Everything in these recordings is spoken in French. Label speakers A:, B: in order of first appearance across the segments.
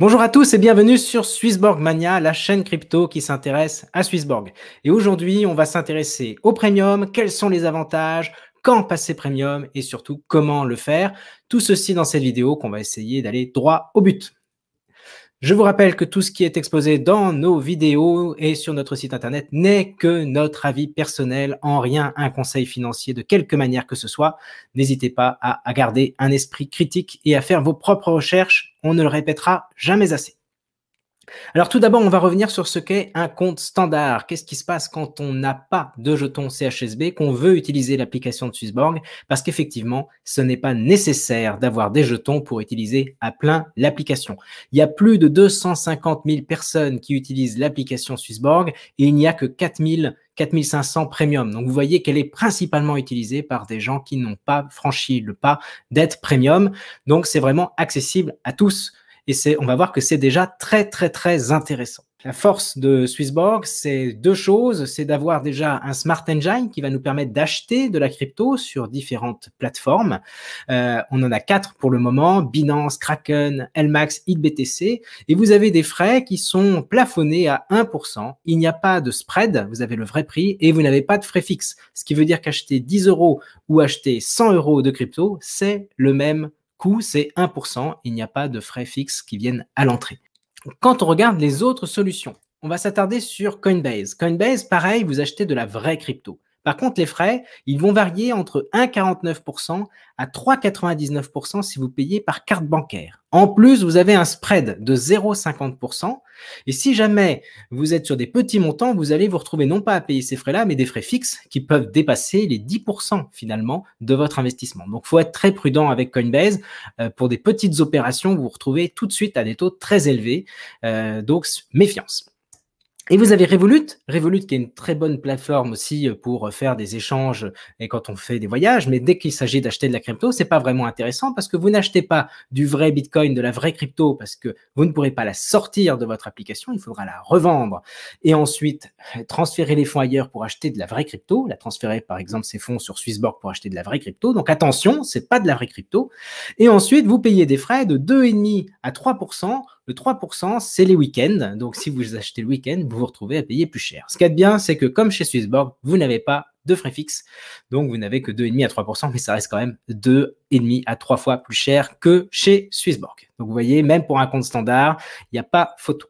A: Bonjour à tous et bienvenue sur Swissborg Mania, la chaîne crypto qui s'intéresse à Swissborg. Et aujourd'hui, on va s'intéresser au premium, quels sont les avantages, quand passer premium et surtout comment le faire. Tout ceci dans cette vidéo qu'on va essayer d'aller droit au but. Je vous rappelle que tout ce qui est exposé dans nos vidéos et sur notre site internet n'est que notre avis personnel, en rien un conseil financier de quelque manière que ce soit. N'hésitez pas à, garder un esprit critique et à faire vos propres recherches, on ne le répétera jamais assez. Alors tout d'abord, on va revenir sur ce qu'est un compte standard. Qu'est-ce qui se passe quand on n'a pas de jetons CHSB, qu'on veut utiliser l'application de Swissborg Parce qu'effectivement, ce n'est pas nécessaire d'avoir des jetons pour utiliser à plein l'application. Il y a plus de 250 000 personnes qui utilisent l'application Swissborg et il n'y a que 4 4500 premium. Donc vous voyez qu'elle est principalement utilisée par des gens qui n'ont pas franchi le pas d'être premium. Donc c'est vraiment accessible à tous. Et c'est, on va voir que c'est déjà très, très, très intéressant. La force de Swissborg, c'est deux choses. C'est d'avoir déjà un smart engine qui va nous permettre d'acheter de la crypto sur différentes plateformes. Euh, on en a quatre pour le moment, Binance, Kraken, LMAX, IBTC. Et vous avez des frais qui sont plafonnés à 1%. Il n'y a pas de spread, vous avez le vrai prix et vous n'avez pas de frais fixes. Ce qui veut dire qu'acheter 10 euros ou acheter 100 euros de crypto, c'est le même c'est 1%. Il n'y a pas de frais fixes qui viennent à l'entrée. Quand on regarde les autres solutions, on va s'attarder sur Coinbase. Coinbase, pareil, vous achetez de la vraie crypto. Par contre, les frais, ils vont varier entre 1,49% à 3,99% si vous payez par carte bancaire. En plus, vous avez un spread de 0,50%. Et si jamais vous êtes sur des petits montants, vous allez vous retrouver non pas à payer ces frais-là, mais des frais fixes qui peuvent dépasser les 10% finalement de votre investissement. Donc, il faut être très prudent avec Coinbase. Euh, pour des petites opérations, vous vous retrouvez tout de suite à des taux très élevés. Euh, donc, méfiance. Et vous avez Revolut, Revolut qui est une très bonne plateforme aussi euh, pour euh, faire des échanges et quand on fait des voyages, mais dès qu'il s'agit d'acheter de la crypto, c'est pas vraiment intéressant parce que vous n'achetez pas du vrai Bitcoin, de la vraie crypto parce que vous ne pourrez pas la sortir de votre application, il faudra la revendre et ensuite transférer les fonds ailleurs pour acheter de la vraie crypto, la transférer par exemple ces fonds sur Swissborg pour acheter de la vraie crypto. Donc attention, c'est pas de la vraie crypto et ensuite vous payez des frais de et demi à 3 le 3%, c'est les week-ends. Donc, si vous achetez le week-end, vous vous retrouvez à payer plus cher. Ce qui est bien, c'est que comme chez Swissborg, vous n'avez pas de frais fixes. Donc, vous n'avez que 2,5 à 3%, mais ça reste quand même 2,5 à 3 fois plus cher que chez Swissborg. Donc, vous voyez, même pour un compte standard, il n'y a pas photo.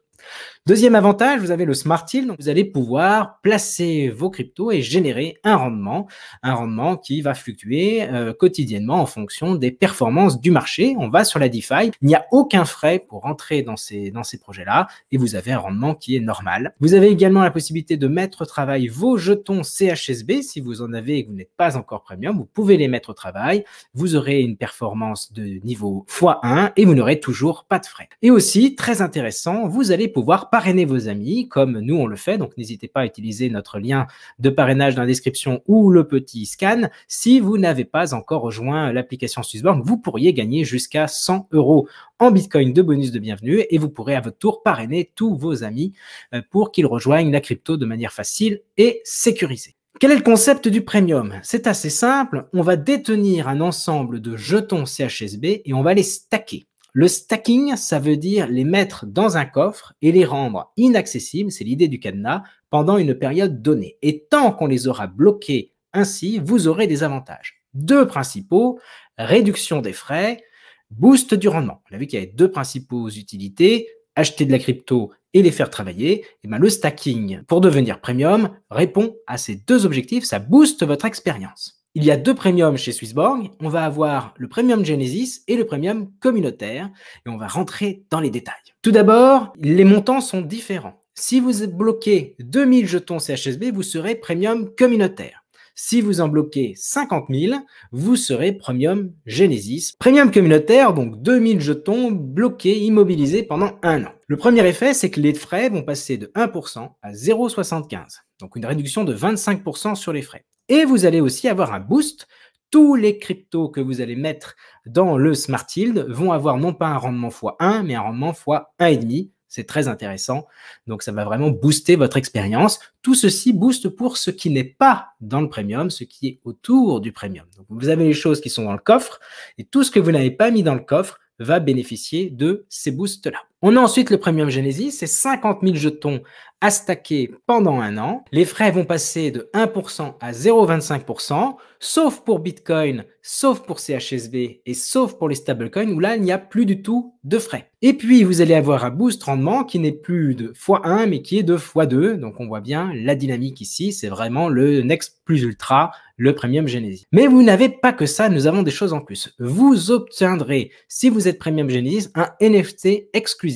A: Deuxième avantage, vous avez le Smart Yield. Donc vous allez pouvoir placer vos cryptos et générer un rendement, un rendement qui va fluctuer euh, quotidiennement en fonction des performances du marché. On va sur la DeFi. Il n'y a aucun frais pour entrer dans ces, dans ces projets-là et vous avez un rendement qui est normal. Vous avez également la possibilité de mettre au travail vos jetons CHSB. Si vous en avez et que vous n'êtes pas encore premium, vous pouvez les mettre au travail. Vous aurez une performance de niveau x1 et vous n'aurez toujours pas de frais. Et aussi, très intéressant, vous allez pouvoir parrainer vos amis, comme nous on le fait. Donc n'hésitez pas à utiliser notre lien de parrainage dans la description ou le petit scan. Si vous n'avez pas encore rejoint l'application Suissebank, vous pourriez gagner jusqu'à 100 euros en Bitcoin de bonus de bienvenue et vous pourrez à votre tour parrainer tous vos amis euh, pour qu'ils rejoignent la crypto de manière facile et sécurisée. Quel est le concept du premium C'est assez simple, on va détenir un ensemble de jetons CHSB et on va les stacker. Le stacking, ça veut dire les mettre dans un coffre et les rendre inaccessibles, c'est l'idée du cadenas, pendant une période donnée. Et tant qu'on les aura bloqués ainsi, vous aurez des avantages. Deux principaux, réduction des frais, boost du rendement. On a vu qu'il y avait deux principaux utilités, acheter de la crypto et les faire travailler, et eh ben, le stacking pour devenir premium répond à ces deux objectifs, ça booste votre expérience il y a deux premiums chez Swissborg. On va avoir le premium Genesis et le premium communautaire. Et on va rentrer dans les détails. Tout d'abord, les montants sont différents. Si vous bloquez 2000 jetons CHSB, vous serez premium communautaire. Si vous en bloquez 50 000, vous serez premium Genesis. Premium communautaire, donc 2000 jetons bloqués, immobilisés pendant un an. Le premier effet, c'est que les frais vont passer de 1% à 0,75, donc une réduction de 25% sur les frais. Et vous allez aussi avoir un boost. Tous les cryptos que vous allez mettre dans le Smart Yield vont avoir non pas un rendement x1, mais un rendement x1,5. C'est très intéressant. Donc, ça va vraiment booster votre expérience. Tout ceci booste pour ce qui n'est pas dans le premium, ce qui est autour du premium. Donc, vous avez les choses qui sont dans le coffre et tout ce que vous n'avez pas mis dans le coffre va bénéficier de ces boosts-là. On a ensuite le Premium Genesis, c'est 50 000 jetons à stacker pendant un an. Les frais vont passer de 1% à 0,25%, sauf pour Bitcoin, sauf pour CHSB et sauf pour les stablecoins où là, il n'y a plus du tout de frais. Et puis, vous allez avoir un boost rendement qui n'est plus de x1, mais qui est de x2. Donc, on voit bien la dynamique ici, c'est vraiment le Next Plus Ultra, le Premium Genesis. Mais vous n'avez pas que ça, nous avons des choses en plus. Vous obtiendrez, si vous êtes Premium Genesis, un NFT exclusif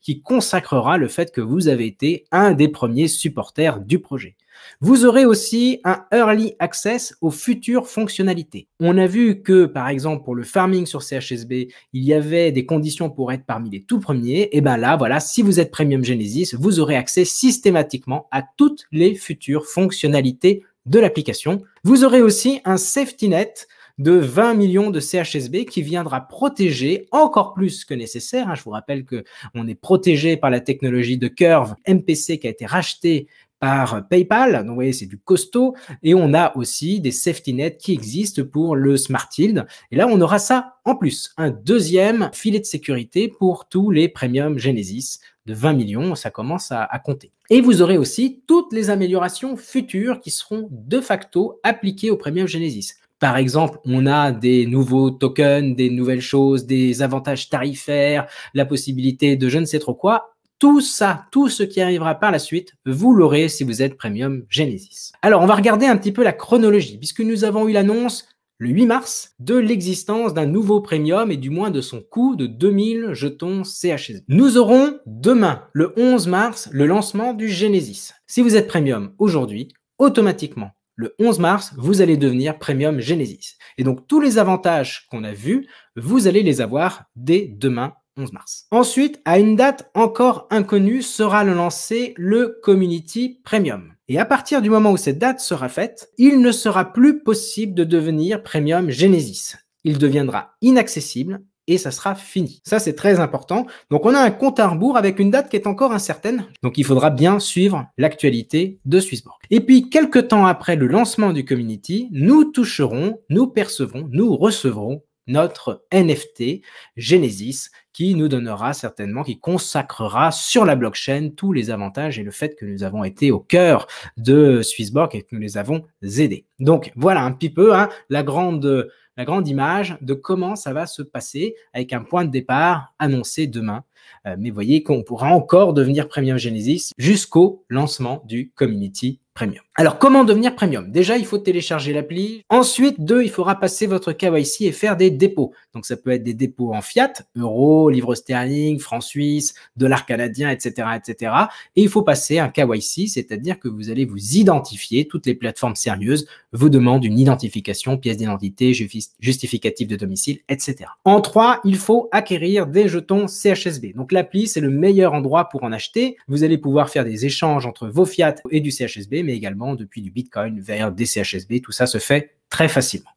A: qui consacrera le fait que vous avez été un des premiers supporters du projet. Vous aurez aussi un early access aux futures fonctionnalités. On a vu que, par exemple, pour le farming sur CHSB, il y avait des conditions pour être parmi les tout premiers. Et bien là, voilà, si vous êtes Premium Genesis, vous aurez accès systématiquement à toutes les futures fonctionnalités de l'application. Vous aurez aussi un safety net de 20 millions de CHSB qui viendra protéger encore plus que nécessaire. Hein, je vous rappelle que on est protégé par la technologie de Curve MPC qui a été rachetée par euh, PayPal. Donc, vous voyez, c'est du costaud. Et on a aussi des safety nets qui existent pour le Smart Yield. Et là, on aura ça en plus. Un deuxième filet de sécurité pour tous les premium Genesis de 20 millions. Ça commence à, à compter. Et vous aurez aussi toutes les améliorations futures qui seront de facto appliquées au premium Genesis. Par exemple, on a des nouveaux tokens, des nouvelles choses, des avantages tarifaires, la possibilité de je ne sais trop quoi. Tout ça, tout ce qui arrivera par la suite, vous l'aurez si vous êtes Premium Genesis. Alors, on va regarder un petit peu la chronologie, puisque nous avons eu l'annonce le 8 mars de l'existence d'un nouveau premium et du moins de son coût de 2000 jetons CHS. Nous aurons demain, le 11 mars, le lancement du Genesis. Si vous êtes premium aujourd'hui, automatiquement, le 11 mars, vous allez devenir Premium Genesis. Et donc tous les avantages qu'on a vus, vous allez les avoir dès demain 11 mars. Ensuite, à une date encore inconnue, sera lancé le Community Premium. Et à partir du moment où cette date sera faite, il ne sera plus possible de devenir Premium Genesis. Il deviendra inaccessible et ça sera fini. Ça, c'est très important. Donc, on a un compte à rebours avec une date qui est encore incertaine. Donc, il faudra bien suivre l'actualité de Swissborg. Et puis, quelques temps après le lancement du community, nous toucherons, nous percevrons, nous recevrons notre NFT Genesis qui nous donnera certainement, qui consacrera sur la blockchain tous les avantages et le fait que nous avons été au cœur de Swissborg et que nous les avons aidés. Donc voilà un petit peu hein, la grande la grande image de comment ça va se passer avec un point de départ annoncé demain euh, mais voyez qu'on pourra encore devenir Premium Genesis jusqu'au lancement du Community Premium. Alors, comment devenir premium Déjà, il faut télécharger l'appli. Ensuite, deux, il faudra passer votre KYC et faire des dépôts. Donc, ça peut être des dépôts en fiat, euros, livres sterling, francs suisses, dollars canadiens, etc., etc. Et il faut passer un KYC, c'est-à-dire que vous allez vous identifier. Toutes les plateformes sérieuses vous demandent une identification, pièce d'identité, justificatif de domicile, etc. En trois, il faut acquérir des jetons CHSB. Donc l'appli, c'est le meilleur endroit pour en acheter. Vous allez pouvoir faire des échanges entre vos fiat et du CHSB, mais également depuis du Bitcoin vers des CHSB. Tout ça se fait très facilement.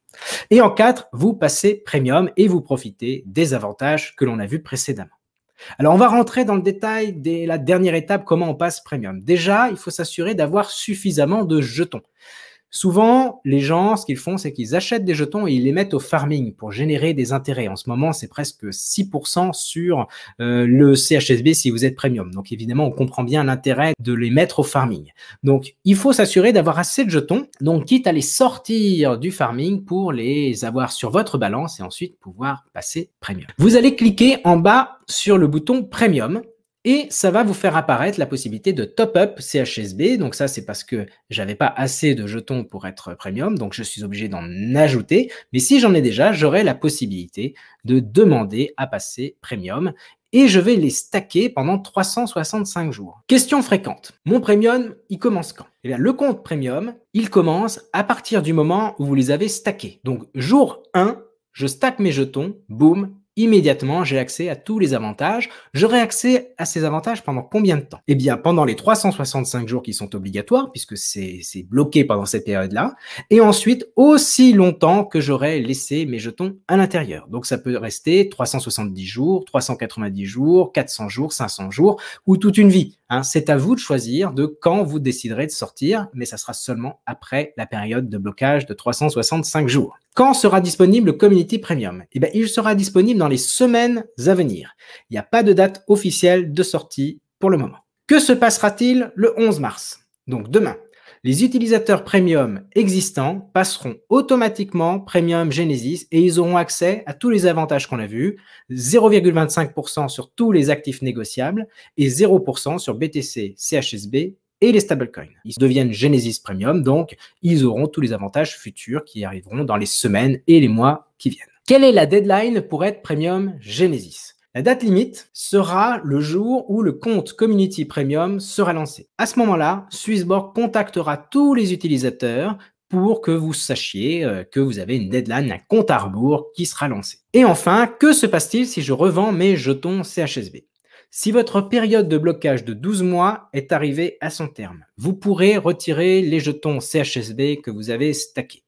A: Et en 4, vous passez premium et vous profitez des avantages que l'on a vus précédemment. Alors, on va rentrer dans le détail de la dernière étape, comment on passe premium. Déjà, il faut s'assurer d'avoir suffisamment de jetons. Souvent, les gens, ce qu'ils font, c'est qu'ils achètent des jetons et ils les mettent au farming pour générer des intérêts. En ce moment, c'est presque 6% sur euh, le CHSB si vous êtes premium. Donc évidemment, on comprend bien l'intérêt de les mettre au farming. Donc il faut s'assurer d'avoir assez de jetons, donc quitte à les sortir du farming pour les avoir sur votre balance et ensuite pouvoir passer premium. Vous allez cliquer en bas sur le bouton premium et ça va vous faire apparaître la possibilité de top-up CHSB. Donc ça, c'est parce que j'avais pas assez de jetons pour être premium, donc je suis obligé d'en ajouter. Mais si j'en ai déjà, j'aurai la possibilité de demander à passer premium et je vais les stacker pendant 365 jours. Question fréquente. Mon premium, il commence quand eh bien, Le compte premium, il commence à partir du moment où vous les avez stackés. Donc jour 1, je stack mes jetons, boum, immédiatement, j'ai accès à tous les avantages. J'aurai accès à ces avantages pendant combien de temps Eh bien, pendant les 365 jours qui sont obligatoires, puisque c'est bloqué pendant cette période-là, et ensuite aussi longtemps que j'aurai laissé mes jetons à l'intérieur. Donc, ça peut rester 370 jours, 390 jours, 400 jours, 500 jours, ou toute une vie. Hein. c'est à vous de choisir de quand vous déciderez de sortir, mais ça sera seulement après la période de blocage de 365 jours. Quand sera disponible le Community Premium Eh bien, il sera disponible dans les semaines à venir. Il n'y a pas de date officielle de sortie pour le moment. Que se passera-t-il le 11 mars Donc demain, les utilisateurs premium existants passeront automatiquement premium Genesis et ils auront accès à tous les avantages qu'on a vus, 0,25% sur tous les actifs négociables et 0% sur BTC, CHSB et les stablecoins. Ils deviennent Genesis Premium, donc ils auront tous les avantages futurs qui arriveront dans les semaines et les mois qui viennent. Quelle est la deadline pour être Premium Genesis la date limite sera le jour où le compte Community Premium sera lancé. À ce moment-là, Swissborg contactera tous les utilisateurs pour que vous sachiez euh, que vous avez une deadline, un compte à rebours qui sera lancé. Et enfin, que se passe-t-il si je revends mes jetons CHSB si votre période de blocage de 12 mois est arrivée à son terme, vous pourrez retirer les jetons CHSB que vous avez stackés.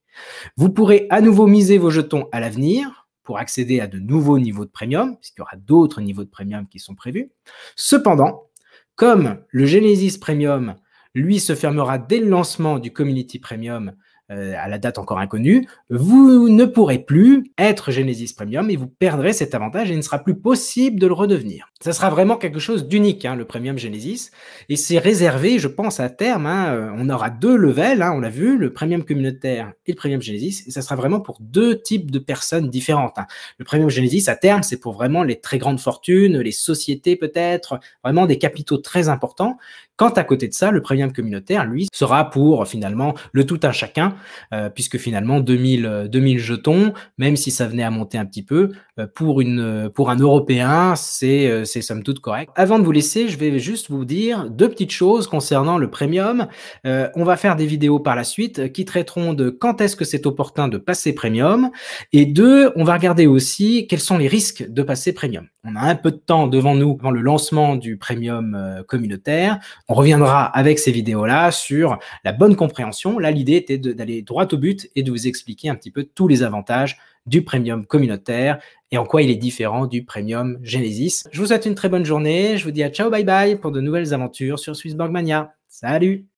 A: Vous pourrez à nouveau miser vos jetons à l'avenir pour accéder à de nouveaux niveaux de premium, puisqu'il y aura d'autres niveaux de premium qui sont prévus. Cependant, comme le Genesis Premium, lui, se fermera dès le lancement du Community Premium euh, à la date encore inconnue, vous ne pourrez plus être Genesis Premium et vous perdrez cet avantage et il ne sera plus possible de le redevenir. Ça sera vraiment quelque chose d'unique, hein, le Premium Genesis. Et c'est réservé, je pense, à terme. Hein, euh, on aura deux levels, hein, on l'a vu, le Premium communautaire et le Premium Genesis. Et ça sera vraiment pour deux types de personnes différentes. Hein. Le Premium Genesis, à terme, c'est pour vraiment les très grandes fortunes, les sociétés peut-être, vraiment des capitaux très importants. Quand à côté de ça, le premium communautaire, lui, sera pour finalement le tout un chacun, euh, puisque finalement 2000, 2000 euh, jetons, même si ça venait à monter un petit peu, euh, pour, une, pour un Européen, c'est somme toute correct. Avant de vous laisser, je vais juste vous dire deux petites choses concernant le premium. on va faire des vidéos par la suite qui traiteront de quand est-ce que c'est opportun de passer premium. Et deux, on va regarder aussi quels sont les risques de passer premium. On a un peu de temps devant nous avant le lancement du premium communautaire. On reviendra avec ces vidéos-là sur la bonne compréhension. Là, l'idée était d'aller droit au but et de vous expliquer un petit peu tous les avantages du premium communautaire et en quoi il est différent du premium Genesis. Je vous souhaite une très bonne journée. Je vous dis à ciao, bye bye pour de nouvelles aventures sur SwissBorgmania. Mania. Salut